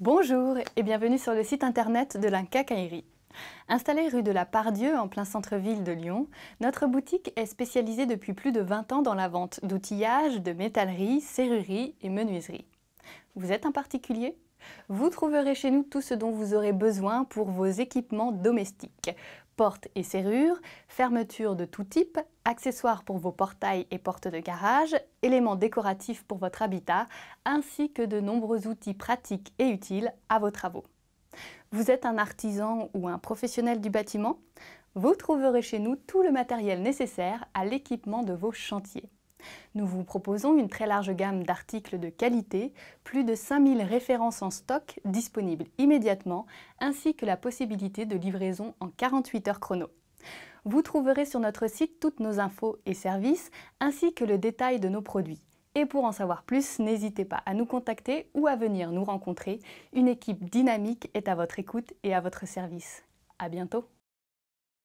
Bonjour et bienvenue sur le site internet de la Cacaillerie. Installée rue de la Pardieu en plein centre-ville de Lyon, notre boutique est spécialisée depuis plus de 20 ans dans la vente d'outillage, de métallerie, serrurerie et menuiserie. Vous êtes un particulier vous trouverez chez nous tout ce dont vous aurez besoin pour vos équipements domestiques. Portes et serrures, fermetures de tout type, accessoires pour vos portails et portes de garage, éléments décoratifs pour votre habitat, ainsi que de nombreux outils pratiques et utiles à vos travaux. Vous êtes un artisan ou un professionnel du bâtiment Vous trouverez chez nous tout le matériel nécessaire à l'équipement de vos chantiers. Nous vous proposons une très large gamme d'articles de qualité, plus de 5000 références en stock disponibles immédiatement, ainsi que la possibilité de livraison en 48 heures chrono. Vous trouverez sur notre site toutes nos infos et services, ainsi que le détail de nos produits. Et pour en savoir plus, n'hésitez pas à nous contacter ou à venir nous rencontrer. Une équipe dynamique est à votre écoute et à votre service. À bientôt!